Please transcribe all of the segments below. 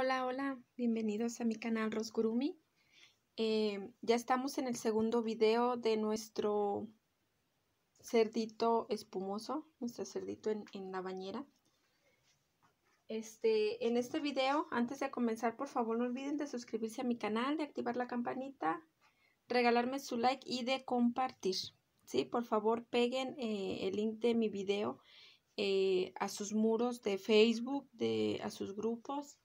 Hola, hola, bienvenidos a mi canal Rosgurumi. Eh, ya estamos en el segundo video de nuestro cerdito espumoso, nuestro cerdito en, la bañera. Este, en este video, antes de comenzar, por favor no olviden de suscribirse a mi canal, de activar la campanita, regalarme su like y de compartir. Sí, por favor peguen eh, el link de mi video eh, a sus muros de Facebook, de, a sus grupos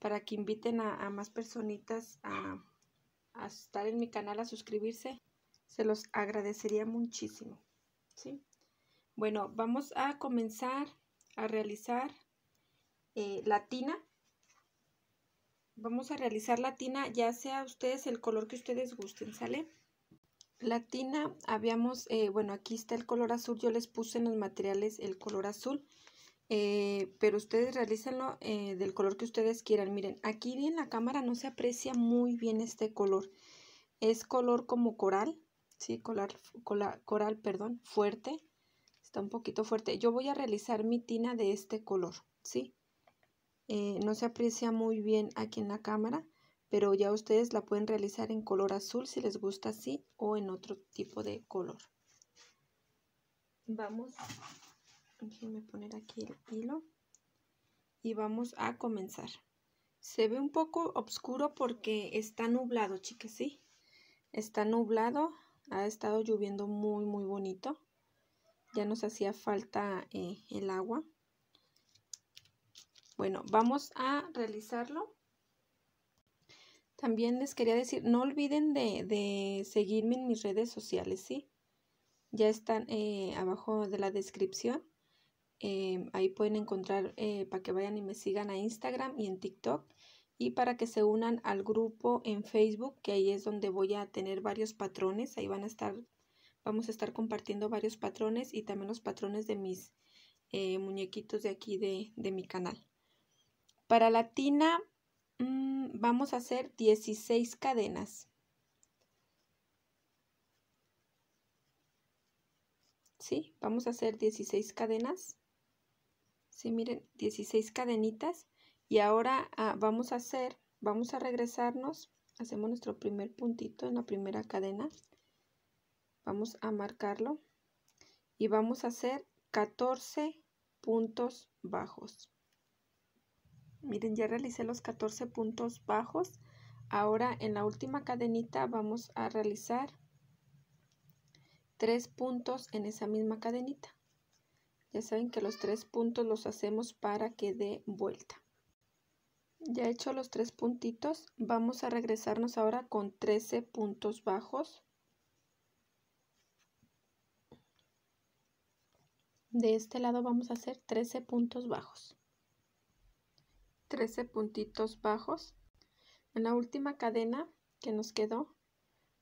para que inviten a, más personitas a, estar en mi canal, a suscribirse. Se los agradecería muchísimo. Bueno, vamos a comenzar a realizar eh, latina Vamos a realizar latina ya sea ustedes el color que ustedes gusten, ¿sale? latina habíamos, eh, bueno, aquí está el color azul, yo les puse en los materiales el color azul. Eh, pero ustedes realícenlo eh, del color que ustedes quieran. Miren, aquí en la cámara no se aprecia muy bien este color. Es color como coral, ¿sí? Coral, coral, perdón, fuerte. Está un poquito fuerte. Yo voy a realizar mi tina de este color, ¿sí? Eh, no se aprecia muy bien aquí en la cámara, pero ya ustedes la pueden realizar en color azul si les gusta así o en otro tipo de color. Vamos déjenme poner aquí el hilo y vamos a comenzar se ve un poco oscuro porque está nublado chicas sí está nublado ha estado lloviendo muy muy bonito ya nos hacía falta eh, el agua bueno vamos a realizarlo también les quería decir no olviden de, seguirme en mis redes sociales sí ya están eh, abajo de la descripción Em, ahí pueden encontrar eh, para que vayan y me sigan a Instagram y en TikTok y para que se unan al grupo en Facebook, que ahí es donde voy a tener varios patrones, ahí van a estar, vamos a estar compartiendo varios patrones y también los patrones de mis eh, muñequitos de aquí de, mi canal. Para la tina mm, vamos a hacer 16 cadenas. ¿Sí? Vamos a hacer 16 cadenas. Sí, miren, 16 cadenitas. Y ahora ah, vamos a hacer, vamos a regresarnos. Hacemos nuestro primer puntito en la primera cadena. Vamos a marcarlo. Y vamos a hacer 14 puntos bajos. Miren, ya realicé los 14 puntos bajos. Ahora en la última cadenita vamos a realizar tres puntos en esa misma cadenita. Ya saben que los tres puntos los hacemos para que dé vuelta. Ya hecho los tres puntitos, vamos a regresarnos ahora con 13 puntos bajos. De este lado vamos a hacer 13 puntos bajos. 13 puntitos bajos. En la última cadena que nos quedó,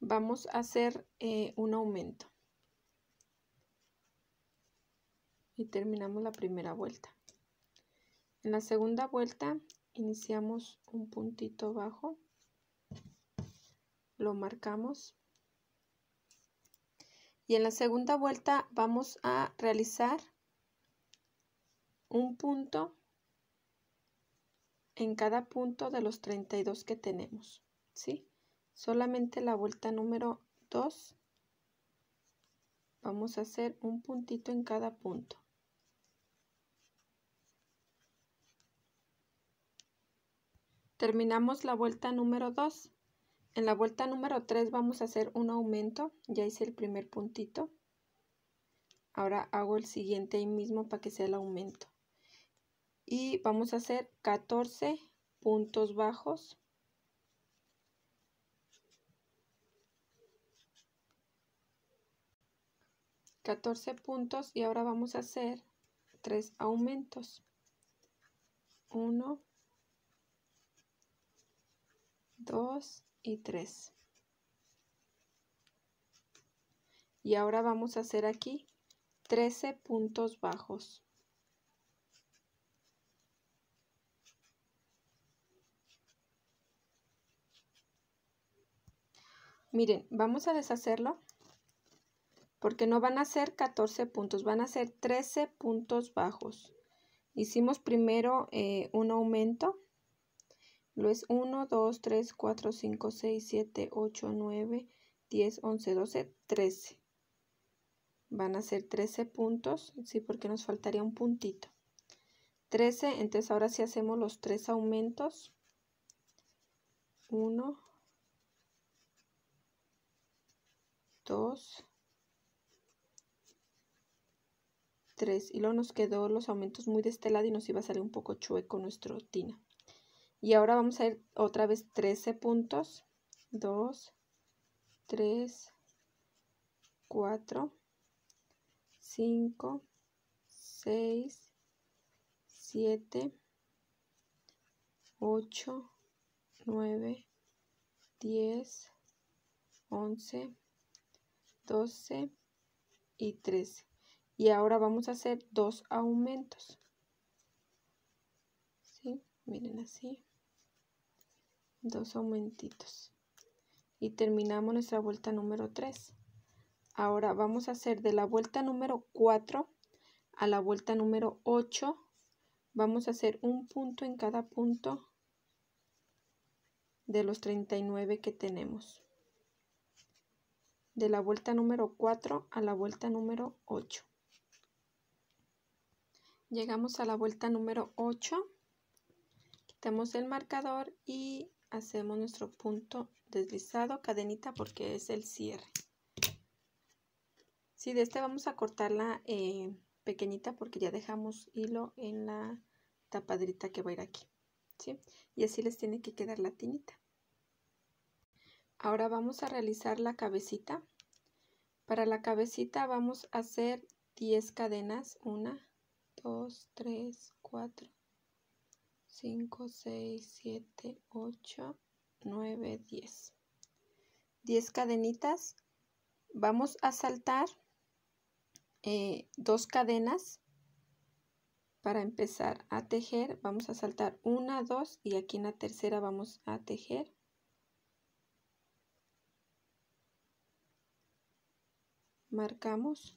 vamos a hacer eh, un aumento. y terminamos la primera vuelta. En la segunda vuelta iniciamos un puntito bajo, lo marcamos y en la segunda vuelta vamos a realizar un punto en cada punto de los 32 que tenemos, ¿sí? Solamente la vuelta número 2 vamos a hacer un puntito en cada punto. Terminamos la vuelta número 2. En la vuelta número 3 vamos a hacer un aumento. Ya hice el primer puntito. Ahora hago el siguiente ahí mismo para que sea el aumento. Y vamos a hacer 14 puntos bajos. 14 puntos y ahora vamos a hacer tres aumentos. 1. 2 y 3. Y ahora vamos a hacer aquí 13 puntos bajos. Miren, vamos a deshacerlo porque no van a ser 14 puntos, van a ser 13 puntos bajos. Hicimos primero eh, un aumento lo es 1, 2, 3, 4, 5, 6, 7, 8, 9, 10, 11, 12, 13. Van a ser 13 puntos, sí, porque nos faltaría un puntito. 13, entonces ahora sí hacemos los tres aumentos. 1, 2, 3. Y luego nos quedó los aumentos muy de este lado y nos iba a salir un poco chueco nuestro tina. Y ahora vamos a ir otra vez 13 puntos. 2, 3, 4, 5, 6, 7, 8, 9, 10, 11, 12 y 13. Y ahora vamos a hacer dos aumentos. ¿Sí? Miren así dos aumentitos y terminamos nuestra vuelta número 3 ahora vamos a hacer de la vuelta número 4 a la vuelta número 8 vamos a hacer un punto en cada punto de los 39 que tenemos de la vuelta número 4 a la vuelta número 8 llegamos a la vuelta número 8 quitamos el marcador y hacemos nuestro punto deslizado, cadenita porque es el cierre. si de este vamos a cortarla eh, pequeñita porque ya dejamos hilo en la tapadrita que va a ir aquí. ¿sí? Y así les tiene que quedar la tinita. Ahora vamos a realizar la cabecita. Para la cabecita vamos a hacer 10 cadenas. 1, 2, 3, 4, 5, 6, 7, 8, 9, 10. 10 cadenitas. Vamos a saltar eh, dos cadenas. Para empezar a tejer vamos a saltar una, dos y aquí en la tercera vamos a tejer. Marcamos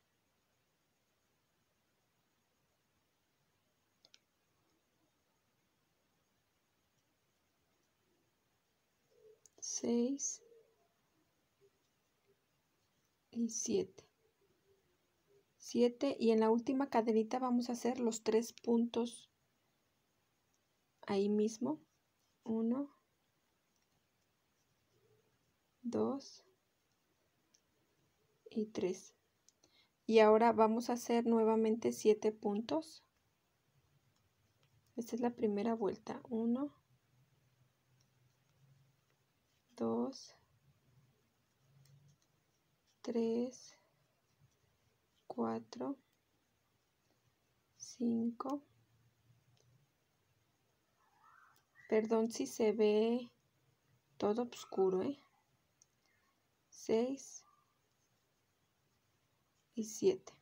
6 y 7. 7 y en la última cadenita vamos a hacer los tres puntos ahí mismo. 1, 2 y 3. Y ahora vamos a hacer nuevamente 7 puntos. Esta es la primera vuelta. 1, 2, 3, 4, 5. Perdón si se ve todo oscuro, ¿eh? 6 y 7.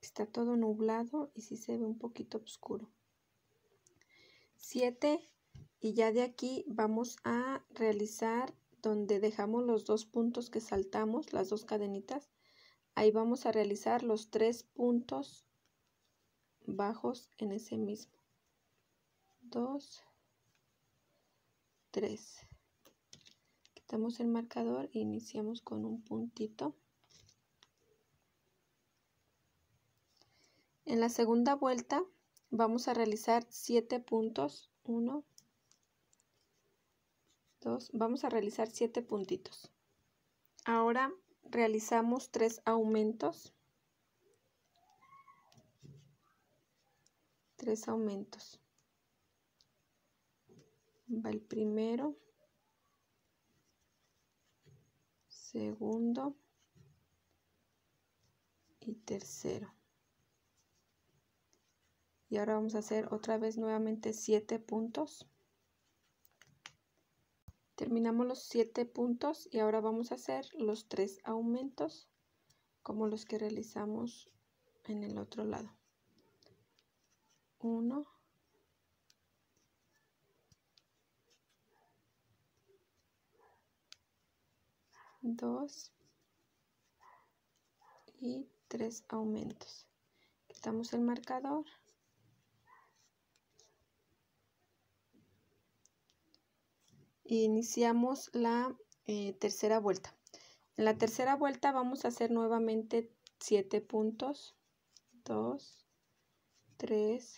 Está todo nublado y sí se ve un poquito oscuro. 7 y ya de aquí vamos a realizar donde dejamos los dos puntos que saltamos, las dos cadenitas, ahí vamos a realizar los tres puntos bajos en ese mismo. Dos, tres. Quitamos el marcador e iniciamos con un puntito. En la segunda vuelta vamos a realizar siete puntos. Uno, vamos a realizar 7 puntitos. Ahora realizamos 3 aumentos. tres aumentos. Va el primero. Segundo. Y tercero. Y ahora vamos a hacer otra vez nuevamente 7 puntos. Terminamos los 7 puntos y ahora vamos a hacer los 3 aumentos como los que realizamos en el otro lado. 1 2 y 3 aumentos. Quitamos el marcador iniciamos la eh, tercera vuelta. En la tercera vuelta vamos a hacer nuevamente 7 puntos. 2, 3,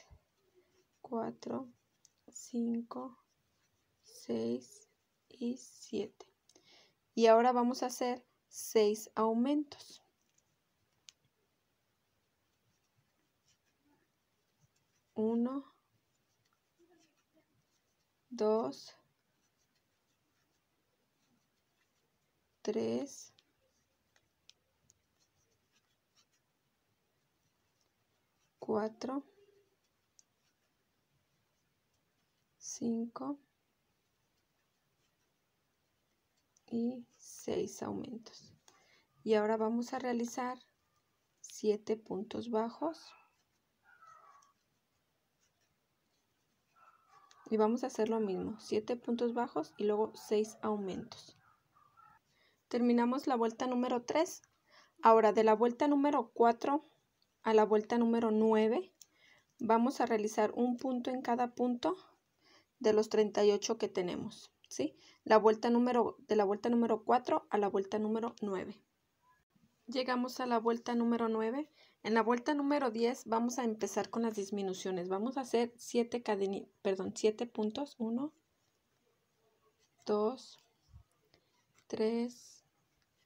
4, 5, 6 y 7. Y ahora vamos a hacer 6 aumentos. Uno, dos, 3 4 5 y 6 aumentos y ahora vamos a realizar 7 puntos bajos y vamos a hacer lo mismo 7 puntos bajos y luego 6 aumentos Terminamos la vuelta número 3. Ahora, de la vuelta número 4 a la vuelta número 9, vamos a realizar un punto en cada punto de los 38 que tenemos, ¿sí? La vuelta número, de la vuelta número 4 a la vuelta número 9. Llegamos a la vuelta número 9. En la vuelta número 10 vamos a empezar con las disminuciones. Vamos a hacer 7 perdón, 7 puntos. 1, 2, 3,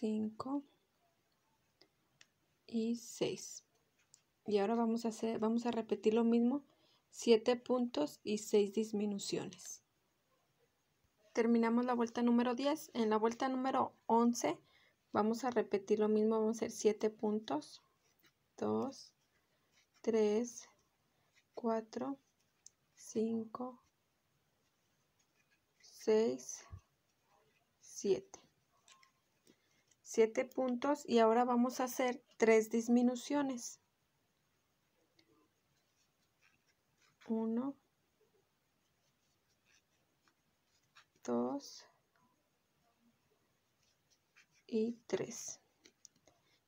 5 y 6. Y ahora vamos a, hacer, vamos a repetir lo mismo, 7 puntos y 6 disminuciones. Terminamos la vuelta número 10. En la vuelta número 11 vamos a repetir lo mismo, vamos a hacer 7 puntos, 2, 3, 4, 5, 6, 7. 7 puntos y ahora vamos a hacer tres disminuciones. 1, 2 y 3.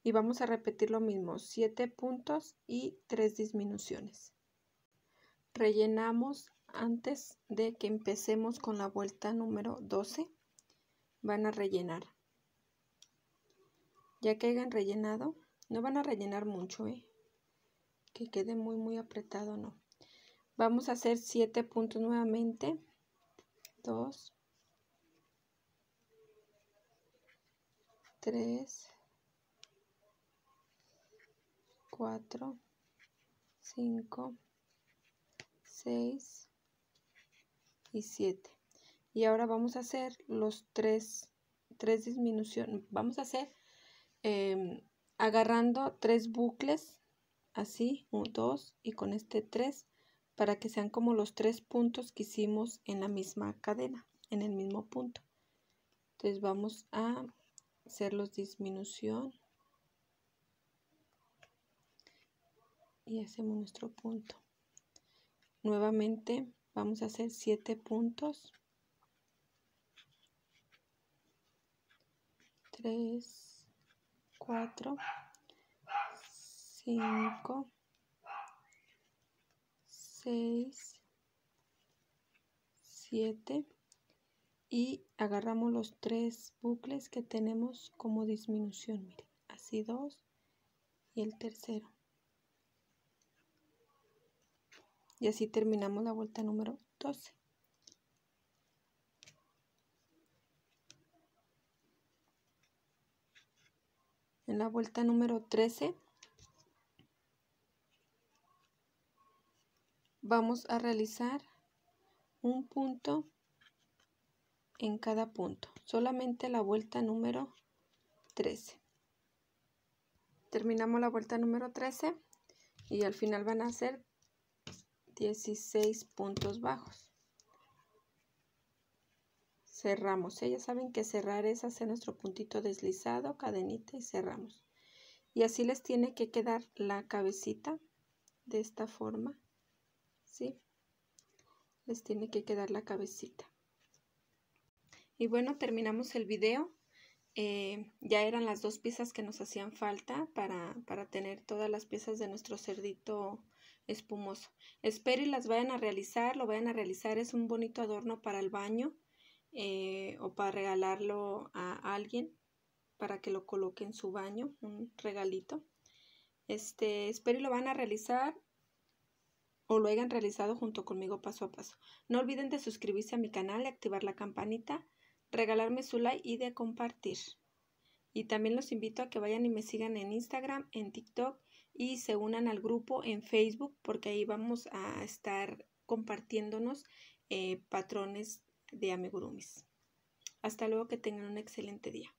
Y vamos a repetir lo mismo, 7 puntos y 3 disminuciones. Rellenamos antes de que empecemos con la vuelta número 12. Van a rellenar ya que hayan rellenado, no van a rellenar mucho, ¿eh? que quede muy muy apretado, no. Vamos a hacer 7 puntos nuevamente, 2, 3, 4, 5, 6 y 7. Y ahora vamos a hacer los 3, 3 disminuciones, vamos a hacer Em, agarrando tres bucles, así, un, dos, y con este tres, para que sean como los tres puntos que hicimos en la misma cadena, en el mismo punto. Entonces vamos a hacer los disminución. Y hacemos nuestro punto. Nuevamente vamos a hacer siete puntos. 3, 4, 5, 6, 7 y agarramos los tres bucles que tenemos como disminución, miren, así 2 y el tercero. Y así terminamos la vuelta número 12. en la vuelta número 13 vamos a realizar un punto en cada punto solamente la vuelta número 13 terminamos la vuelta número 13 y al final van a ser 16 puntos bajos cerramos. ¿eh? Ya saben que cerrar es hacer nuestro puntito deslizado, cadenita y cerramos. Y así les tiene que quedar la cabecita de esta forma, ¿sí? Les tiene que quedar la cabecita. Y bueno, terminamos el video. Eh, ya eran las dos piezas que nos hacían falta para, para tener todas las piezas de nuestro cerdito espumoso. Espero y las vayan a realizar, lo vayan a realizar, es un bonito adorno para el baño. Eh, o para regalarlo a alguien para que lo coloque en su baño, un regalito. Este, espero y lo van a realizar o lo hayan realizado junto conmigo paso a paso. No olviden de suscribirse a mi canal, de activar la campanita, regalarme su like y de compartir. Y también los invito a que vayan y me sigan en Instagram, en TikTok y se unan al grupo en Facebook porque ahí vamos a estar compartiéndonos eh, patrones de Amigurumis. Hasta luego, que tengan un excelente día.